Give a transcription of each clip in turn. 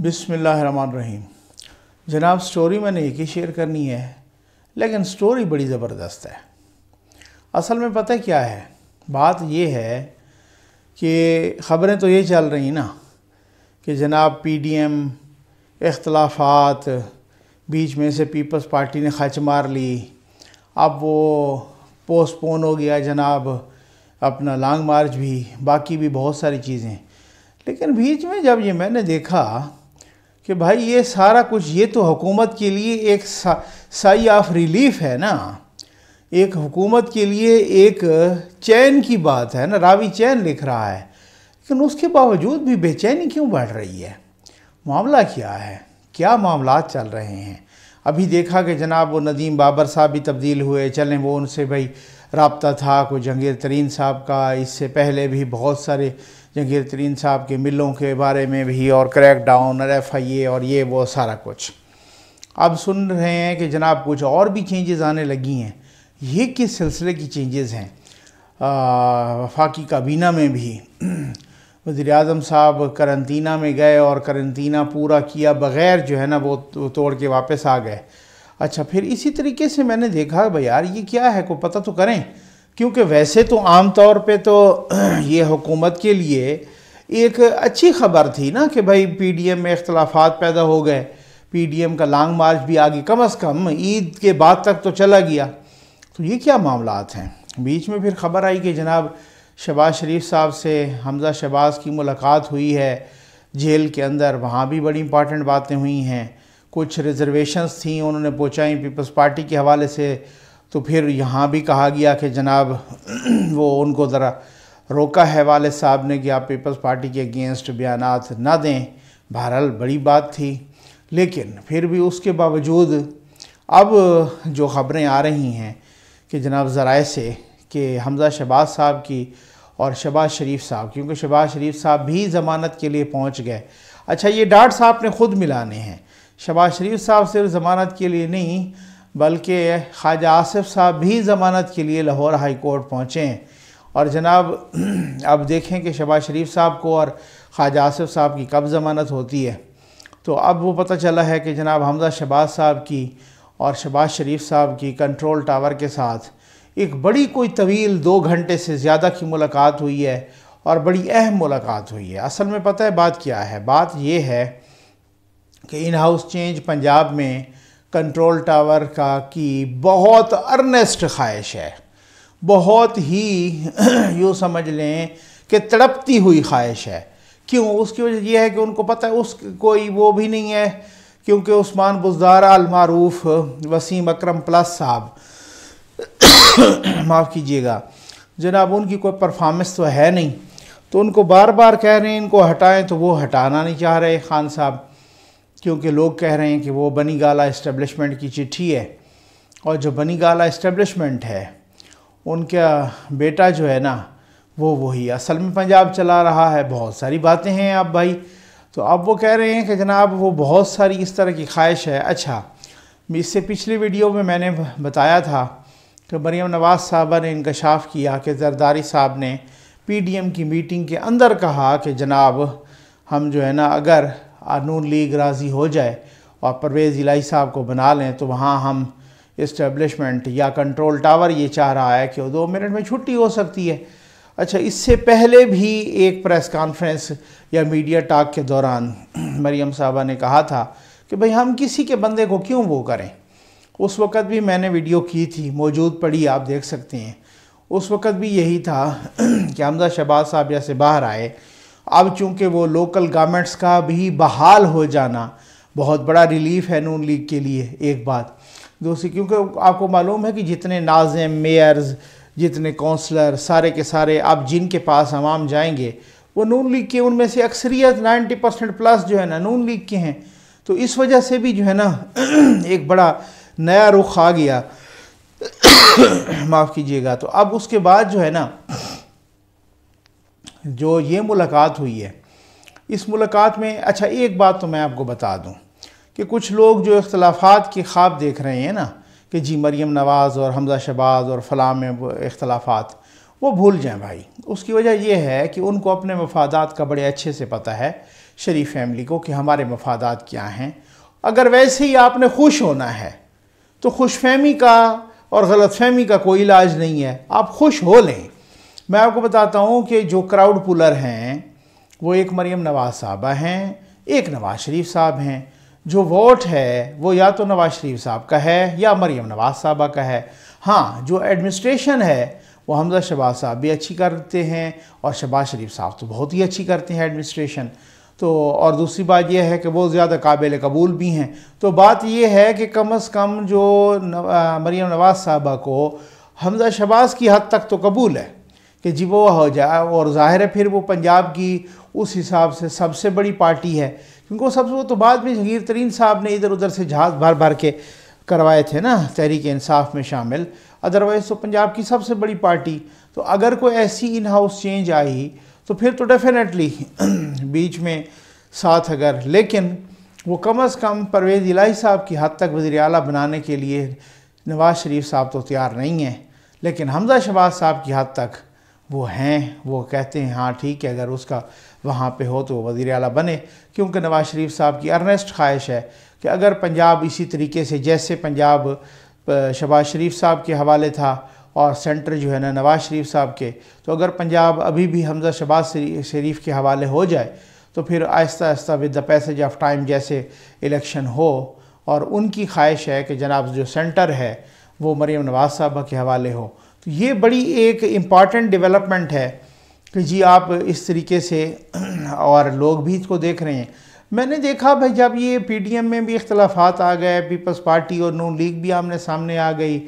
बिसमीम जनाब स्टोरी मैंने एक ही शेयर करनी है लेकिन स्टोरी बड़ी ज़बरदस्त है असल में पता क्या है बात यह है कि ख़बरें तो ये चल रही ना कि जनाब पी डी एम इख्तलाफात बीच में से पीपल्स पार्टी ने खच मार ली अब वो पोस्टपोन हो गया जनाब अपना लॉन्ग मार्च भी बाकी भी बहुत सारी चीज़ें लेकिन बीच में जब ये मैंने देखा कि भाई ये सारा कुछ ये तो हुकूमत के लिए एक साई ऑफ रिलीफ है ना एक हुकूमत के लिए एक चैन की बात है ना रावी चैन लिख रहा है लेकिन उसके बावजूद भी बेचैनी क्यों बढ़ रही है मामला क्या है क्या मामला चल रहे हैं अभी देखा कि जनाब वो नदीम बाबर साहब भी तब्दील हुए चलें वो उनसे भाई रबता था कोई जंगीर तरीन साहब का इससे पहले भी बहुत सारे जंगीर तरीन साहब के मिलों के बारे में भी और क्रैक डाउन और एफ आई ए और ये वो सारा कुछ अब सुन रहे हैं कि जनाब कुछ और भी चेंजेज़ आने लगी हैं ये किस सिलसिले की चेंजेस हैं वफाकी काबीना में भी वज़ी अजम साहब करंतना में गए और करंतना पूरा किया बग़ैर जो है ना वो तो तोड़ के वापस आ गए अच्छा फिर इसी तरीके से मैंने देखा भाई यार ये क्या है को पता तो करें क्योंकि वैसे तो आम तौर पे तो ये हुकूमत के लिए एक अच्छी खबर थी ना कि भाई पीडीएम में अख्तलाफा पैदा हो गए पीडीएम का लॉन्ग मार्च भी आ गई कम अज़ कम ईद के बाद तक तो चला गया तो ये क्या मामला हैं बीच में फिर खबर आई कि जनाब शबाज शरीफ साहब से हमज़ा शबाज की मुलाकात हुई है जेल के अंदर वहाँ भी बड़ी इंपॉर्टेंट बातें हुई हैं कुछ रिजर्वेशंस थी उन्होंने पहुँचाई पीपल्स पार्टी के हवाले से तो फिर यहाँ भी कहा गया कि जनाब वो उनको ज़रा रोका है वाले साहब ने कि आप पीपल्स पार्टी के अगेंस्ट बयान ना दें बहरहाल बड़ी बात थी लेकिन फिर भी उसके बावजूद अब जो ख़बरें आ रही हैं कि जनाब ज़राए से कि हमज़ा शहबाज साहब की और शहबाज शरीफ साहब क्योंकि शहबाज शरीफ साहब भी ज़मानत के लिए पहुंच गए अच्छा ये डाट साहब ने ख़ुद मिलाने हैं शहबाज शरीफ साहब सिर्फ ज़मानत के लिए नहीं बल्कि ख्वाजा आसिफ साहब भी ज़मानत के लिए लाहौर हाई कोर्ट पहुँचे और जनाब अब देखें कि शबाज शरीफ साहब को और ख्वाजा आसिफ साहब की कब ज़मानत होती है तो अब वो पता चला है कि जनाब हमजा शबाज साहब की और शबाज शरीफ साहब की कंट्रोल टावर के साथ एक बड़ी कोई तवील दो घंटे से ज़्यादा की मुलाकात हुई है और बड़ी अहम मुलाकात हुई है असल में पता है बात क्या है बात यह है कि इन हाउस चेंज पंजाब में कंट्रोल टावर का कि बहुत अर्नेस्ट ख्वाहिश है बहुत ही यूँ समझ लें कि तड़पती हुई ख्वाहिश है क्यों उसकी वजह यह है कि उनको पता है उस कोई वो भी नहीं है क्योंकि उस्मान बुजदार अलमारूफ वसीम अकरम प्लस साहब माफ़ कीजिएगा जनाब उनकी कोई परफॉर्मेंस तो है नहीं तो उनको बार बार कह रहे हैं इनको हटाएं तो वो हटाना नहीं चाह रहे खान साहब क्योंकि लोग कह रहे हैं कि वो बनी गाला इस्टेब्लिशमेंट की चिट्ठी है और जो बनी गाला इस्टेब्लिशमेंट है उनका बेटा जो है ना वो वही असल में पंजाब चला रहा है बहुत सारी बातें हैं आप भाई तो अब वो कह रहे हैं कि जनाब वो बहुत सारी इस तरह की ख्वाहिश है अच्छा इससे पिछली वीडियो में मैंने बताया था कि मरीम नवाज़ साहबा ने इंकशाफ किया कि जरदारी साहब ने पीडीएम की मीटिंग के अंदर कहा कि जनाब हम जो है ना अगर नून लीग राज़ी हो जाए और परवेज़ इलाही साहब को बना लें तो वहाँ हम इस्टबलिशमेंट या कंट्रोल टावर ये चाह रहा है कि दो मिनट में छुट्टी हो सकती है अच्छा इससे पहले भी एक प्रेस कॉन्फ्रेंस या मीडिया टाक के दौरान मरियम साहबा ने कहा था कि भाई हम किसी के बंदे को क्यों वो करें उस वक़्त भी मैंने वीडियो की थी मौजूद पड़ी आप देख सकते हैं उस वक़्त भी यही था कि हमजा शहबाज़ साहब जैसे बाहर आए अब चूंकि वो लोकल गवर्नमेंट्स का भी बहाल हो जाना बहुत बड़ा रिलीफ है नून लीग के लिए एक बात दूसरी क्योंकि आपको मालूम है कि जितने नाजिम मेयर्स जितने कौंसलर सारे के सारे अब जिनके पास आवाम जाएंगे वो नून लीग के उनमें से अक्सरियत 90 परसेंट प्लस जो है ना नून लीग के हैं तो इस वजह से भी जो है ना एक बड़ा नया रुख आ गया माफ़ कीजिएगा तो अब उसके बाद जो है ना जो ये मुलाकात हुई है इस मुलाकात में अच्छा एक बात तो मैं आपको बता दूं कि कुछ लोग जो इख्लाफा के ख्वाब देख रहे हैं ना कि जी मरीम नवाज़ और हमजा शबाज और फलाम में इख्लाफात वो भूल जाएं भाई उसकी वजह यह है कि उनको अपने मफादात का बड़े अच्छे से पता है शरीफ फैमिली को कि हमारे मफादात क्या हैं अगर वैसे ही आपने खुश होना है तो खुश फहमी का और गलत फहमी का कोई इलाज नहीं है आप खुश हो लें मैं आपको बताता हूँ कि जो क्राउड पुलर हैं वो एक मरीम नवाज साहबा हैं एक नवाज शरीफ साहब हैं जो वोट है वो या तो नवाज शरीफ साहब का है या मरीम नवाज साहबा का है हाँ जो एडमिनिस्ट्रेशन है वो हमजा शबाज साहब भी अच्छी करते हैं और शबाज शरीफ साहब तो बहुत ही अच्छी करते हैं एडमिनिस्ट्रेशन तो और दूसरी बात यह है कि वो ज़्यादा काबिल कबूल भी हैं तो बात यह है कि कम अज़ कम जो मरीम नवाज साहबा को हमजा शबाज की हद तक तो कबूल है कि जी वो हो जाए और ज़ाहिर है फिर वो पंजाब की उस हिसाब से सबसे बड़ी पार्टी है क्योंकि वो सबसे वो तो बाद में जहीर तरीन साहब ने इधर उधर से जहाज़ भर भर के करवाए थे ना तहरीक इंसाफ में शामिल अदरवाइज़ तो पंजाब की सबसे बड़ी पार्टी तो अगर कोई ऐसी इन हाउस चेंज आई तो फिर तो डेफिनेटली बीच में साथ अगर लेकिन वो कम अज़ कम परवेज़ इलाही साहब की हद तक वज़ी अला बनाने के लिए नवाज़ शरीफ साहब तो तैयार नहीं हैं लेकिन हमजा शबाज साहब की हद तक वो हैं वो कहते हैं हाँ ठीक है अगर उसका वहाँ पे हो तो वज़ी अला बने क्योंकि नवाज़ शरीफ साहब की अर्नेस्ट ख्वाहिश है कि अगर पंजाब इसी तरीके से जैसे पंजाब शबाज शरीफ साहब के हवाले था और सेंटर जो है ना नवाज़ शरीफ साहब के तो अगर पंजाब अभी भी हमजा शबाज शरीफ के हवाले हो जाए तो फिर आहिस्ता आहिस्ता with the passage of time जैसे इलेक्शन हो और उनकी ख्वाहिश है कि जनाब जो सेंटर है वो मरीम नवाज़ साहबा के हवाले हो तो ये बड़ी एक इम्पॉर्टेंट डेवलपमेंट है कि जी आप इस तरीके से और लोग भी इसको देख रहे हैं मैंने देखा भाई जब ये पीडीएम में भी इख्तलाफात आ गए पीपल्स पार्टी और नू लीग भी आमने सामने आ गई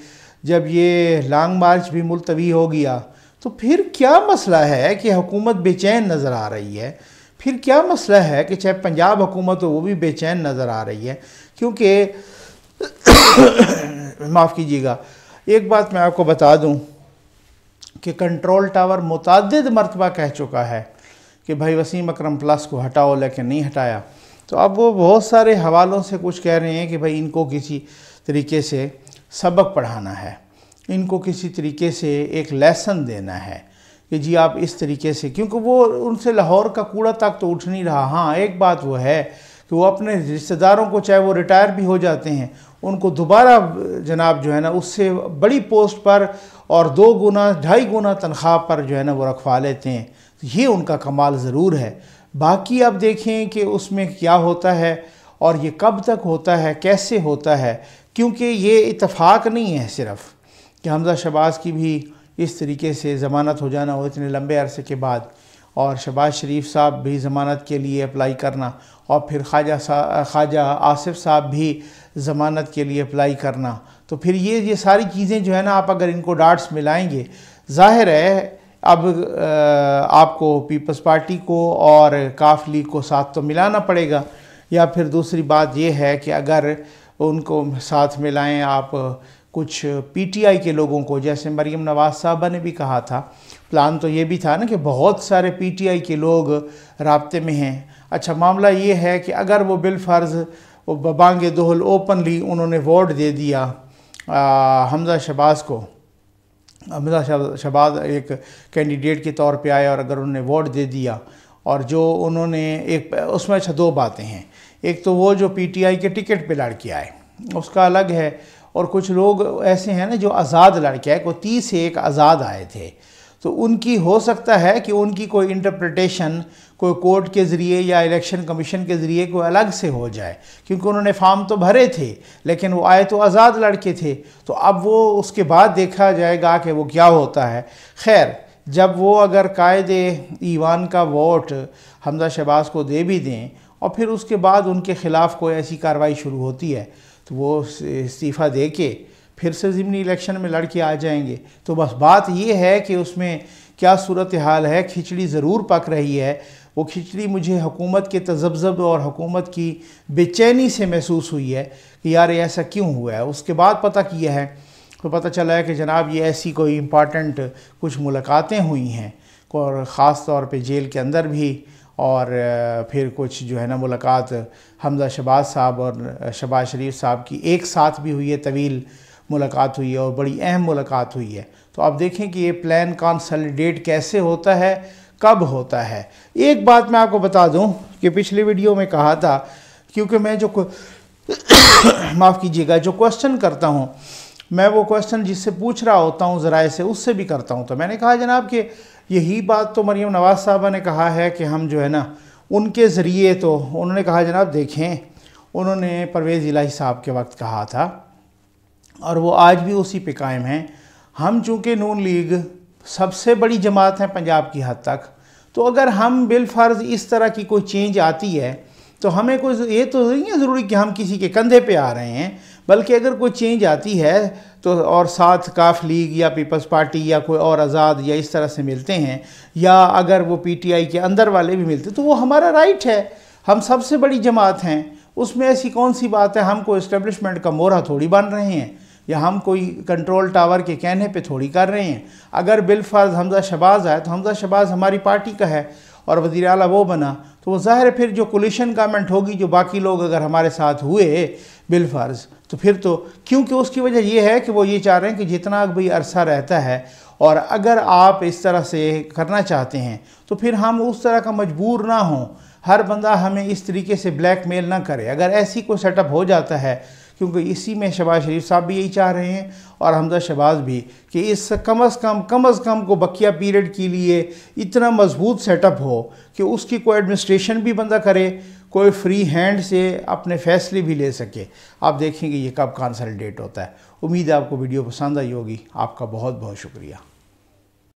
जब ये लॉन्ग मार्च भी मुलतवी हो गया तो फिर क्या मसला है कि हुकूमत बेचैन नज़र आ रही है फिर क्या मसला है कि चाहे पंजाब हुकूमत हो वो भी बेचैन नज़र आ रही है क्योंकि माफ़ कीजिएगा एक बात मैं आपको बता दूं कि कंट्रोल टावर मुतद मरतबा कह चुका है कि भाई वसीम अकरम प्लस को हटाओ लेकिन नहीं हटाया तो अब वो बहुत सारे हवालों से कुछ कह रहे हैं कि भाई इनको किसी तरीके से सबक पढ़ाना है इनको किसी तरीके से एक लेसन देना है कि जी आप इस तरीके से क्योंकि वो उनसे लाहौर का कूड़ा तक तो उठ नहीं रहा हाँ एक बात वो है कि वो अपने रिश्तेदारों को चाहे वो रिटायर भी हो जाते हैं उनको दोबारा जनाब जो है ना उससे बड़ी पोस्ट पर और दो गुना ढाई गुना तनख्वाह पर जो है ना वो रखवा लेते हैं तो ये उनका कमाल ज़रूर है बाकी आप देखें कि उसमें क्या होता है और ये कब तक होता है कैसे होता है क्योंकि ये इतफाक़ नहीं है सिर्फ़ कि हमज़ा शबाज़ की भी इस तरीके से ज़मानत हो जाना हो इतने लंबे अरसे के बाद और शबाज़ शरीफ साहब भी ज़मानत के लिए अप्लाई करना और फिर ख्वाजा सा ख्वाजा आसिफ साहब भी ज़मानत के लिए अप्लाई करना तो फिर ये ये सारी चीज़ें जो है ना आप अगर इनको डाट्स मिलाएंगे जाहिर है अब आपको पीपल्स पार्टी को और काफ लीग को साथ तो मिलाना पड़ेगा या फिर दूसरी बात यह है कि अगर उनको साथ मिलाएं आप कुछ पीटीआई के लोगों को जैसे मरीम नवाज साहबा ने भी कहा था प्लान तो ये भी था ना कि बहुत सारे पीटीआई के लोग रबते में हैं अच्छा मामला ये है कि अगर वो बिलफर्ज बबांग दोहल ओपनली उन्होंने वोट दे दिया आ, हमजा शबाज को हमजा शबाज एक कैंडिडेट के तौर पे आए और अगर उन्होंने वोट दे दिया और जो उन्होंने एक उसमें अच्छा दो बातें हैं एक तो वो जो पीटीआई के टिकट पे लड़के आए उसका अलग है और कुछ लोग ऐसे हैं ना जो आज़ाद लड़के आए को तीस से एक आज़ाद आए थे तो उनकी हो सकता है कि उनकी कोई इंटरप्रटेशन कोई कोर्ट के ज़रिए या इलेक्शन कमीशन के ज़रिए कोई अलग से हो जाए क्योंकि उन्होंने फार्म तो भरे थे लेकिन वो आए तो आज़ाद लड़के थे तो अब वो उसके बाद देखा जाएगा कि वो क्या होता है खैर जब वो अगर कायद ईवान का वोट हमजा शहबाज को दे भी दें और फिर उसके बाद उनके ख़िलाफ़ कोई ऐसी कार्रवाई शुरू होती है तो वो इस्तीफ़ा दे के फिर से ज़िमनी इलेक्शन में लड़के आ जाएंगे तो बस बात यह है कि उसमें क्या सूरत हाल है खिचड़ी ज़रूर पक रही है वो खिचड़ी मुझे हुकूमत के तजब्ज़ब और हुकूमत की बेचैनी से महसूस हुई है कि यार ऐसा क्यों हुआ है उसके बाद पता किया है तो पता चला है कि जनाब ये ऐसी कोई इम्पॉर्टेंट कुछ मुलाकातें हुई हैं और ख़ास तौर पर जेल के अंदर भी और फिर कुछ जो है ना मुलाकात हमजा शबाज साहब और शबाज शरीफ साहब की एक साथ भी हुई है तवील मुलाकात हुई है और बड़ी अहम मुलाकात हुई है तो आप देखें कि ये प्लान कॉन्सलिडेट कैसे होता है कब होता है एक बात मैं आपको बता दूं कि पिछले वीडियो में कहा था क्योंकि मैं जो माफ़ कीजिएगा जो क्वेश्चन करता हूं मैं वो क्वेश्चन जिससे पूछ रहा होता हूं ज़राए से उससे भी करता हूं तो मैंने कहा जनाब कि यही बात तो मरीम नवाज़ साहबा ने कहा है कि हम जो है ना उनके ज़रिए तो उन्होंने कहा जनाब देखें उन्होंने परवेज़ इलाही साहब के वक्त कहा था और वो आज भी उसी पे कायम हैं हम चूँकि नून लीग सबसे बड़ी जमात हैं पंजाब की हद तक तो अगर हम बिलफर्ज इस तरह की कोई चेंज आती है तो हमें कोई ये तो नहीं है ज़रूरी कि हम किसी के कंधे पे आ रहे हैं बल्कि अगर कोई चेंज आती है तो और साथ काफ लीग या पीपल्स पार्टी या कोई और आज़ाद या इस तरह से मिलते हैं या अगर वो पीटीआई के अंदर वाले भी मिलते तो वो हमारा राइट है हम सबसे बड़ी जमात हैं उसमें ऐसी कौन सी बात है हमको इस्टेब्लिशमेंट का मोहरा थोड़ी बन रहे हैं या हम कोई कंट्रोल टावर के कहने पे थोड़ी कर रहे हैं अगर बिलफर्ज हमजा शबाज आए तो हमजा शबाज हमारी पार्टी का है और वजी अल वो बना तो वो ज़ाहिर फिर जो कोलिशन गवर्नमेंट होगी जो बाकी लोग अगर हमारे साथ हुए बिलफर्ज तो फिर तो क्योंकि उसकी वजह यह है कि वो ये चाह रहे हैं कि जितना भी अरसा रहता है और अगर आप इस तरह से करना चाहते हैं तो फिर हम उस तरह का मजबूर ना हों हर बंदा हमें इस तरीके से ब्लैक मेल ना करे अगर ऐसी कोई सेटअप हो जाता है क्योंकि इसी में शबाज शरीफ साहब भी यही चाह रहे हैं और हमजा शहबाज़ भी कि इस कम अज़ कम कम अज़ कम को बकिया पीरियड के लिए इतना मजबूत सेटअप हो कि उसकी कोई एडमिनिस्ट्रेशन भी बंदा करे कोई फ्री हैंड से अपने फैसले भी ले सके आप देखेंगे ये कब कंसल्टेट होता है उम्मीद है आपको वीडियो पसंद आई होगी आपका बहुत बहुत शुक्रिया